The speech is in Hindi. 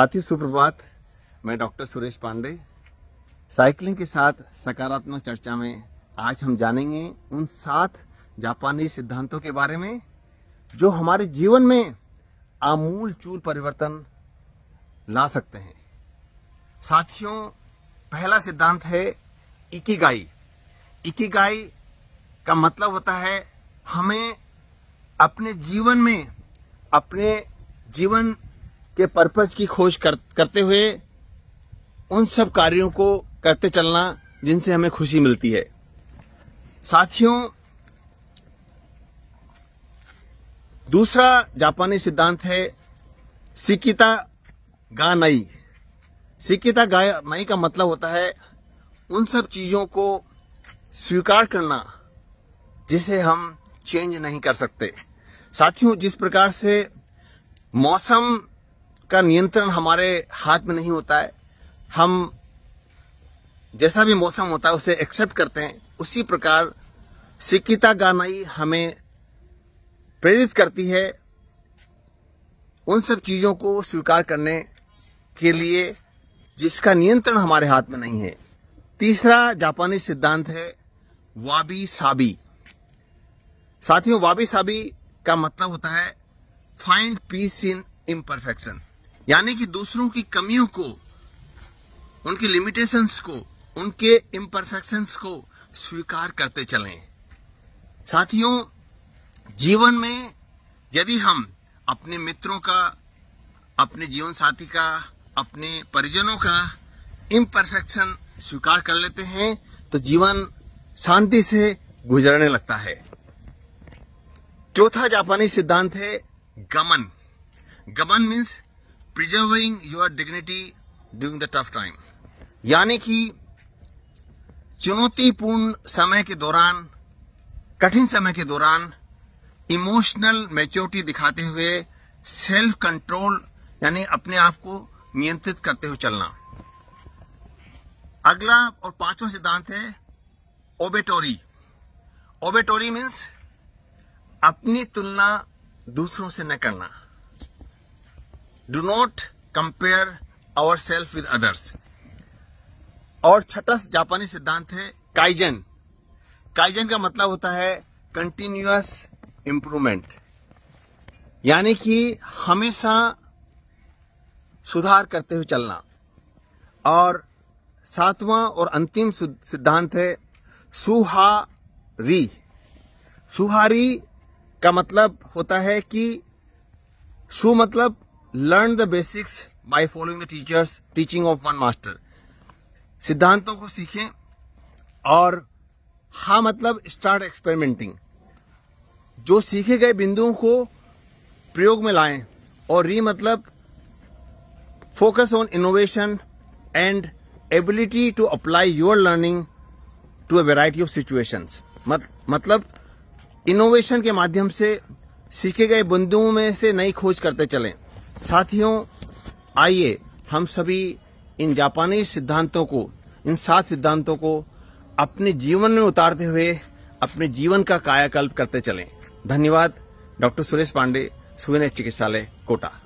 साथी सुप्रभात मैं डॉक्टर सुरेश पांडे साइकिलिंग के साथ सकारात्मक चर्चा में आज हम जानेंगे उन सात जापानी सिद्धांतों के बारे में जो हमारे जीवन में आमूल चूल परिवर्तन ला सकते हैं साथियों पहला सिद्धांत है इकीगाई इकीगाई का मतलब होता है हमें अपने जीवन में अपने जीवन के पर्पज की खोज कर, करते हुए उन सब कार्यों को करते चलना जिनसे हमें खुशी मिलती है साथियों दूसरा जापानी सिद्धांत है सिकिता गा नई सिकिता गा नई का मतलब होता है उन सब चीजों को स्वीकार करना जिसे हम चेंज नहीं कर सकते साथियों जिस प्रकार से मौसम का नियंत्रण हमारे हाथ में नहीं होता है हम जैसा भी मौसम होता है उसे एक्सेप्ट करते हैं उसी प्रकार सिक्किता गानाई हमें प्रेरित करती है उन सब चीज़ों को स्वीकार करने के लिए जिसका नियंत्रण हमारे हाथ में नहीं है तीसरा जापानी सिद्धांत है वाबी साबी साथियों वाबी साबी का मतलब होता है फाइंड पीस इन इम्परफेक्शन यानी कि दूसरों की कमियों को उनकी लिमिटेशंस को उनके इम्परफेक्शंस को स्वीकार करते चलें साथियों जीवन में यदि हम अपने मित्रों का अपने जीवन साथी का अपने परिजनों का इम्परफेक्शन स्वीकार कर लेते हैं तो जीवन शांति से गुजरने लगता है चौथा जापानी सिद्धांत है गमन गमन means preserving your dignity during the tough time यानी कि चुनौतीपूर्ण समय के दौरान कठिन समय के दौरान इमोशनल मेच्योरिटी दिखाते हुए सेल्फ कंट्रोल यानी अपने आप को नियंत्रित करते हुए चलना अगला और पांचवा सिद्धांत है ओबेटोरी ओबेटोरी मीन्स अपनी तुलना दूसरों से न करना do not compare our self with others और छठा जापानी सिद्धांत है काइजन काइजन का मतलब होता है कंटिन्यूस इंप्रूवमेंट यानी कि हमेशा सुधार करते हुए चलना और सातवां और अंतिम सिद्धांत है सुहारी सुहारी का मतलब होता है कि सु मतलब learn the basics by following the teachers teaching of one master सिद्धांतों को सीखें और हा मतलब स्टार्ट एक्सपेरिमेंटिंग जो सीखे गए बिंदुओं को प्रयोग में लाएं और री मतलब focus on innovation and ability to apply your learning to a variety of situations मतलब इनोवेशन के माध्यम से सीखे गए बिंदुओं में से नई खोज करते चलें साथियों आइए हम सभी इन जापानी सिद्धांतों को इन सात सिद्धांतों को अपने जीवन में उतारते हुए अपने जीवन का कायाकल्प करते चलें धन्यवाद डॉक्टर सुरेश पांडे सुविनय चिकित्सालय कोटा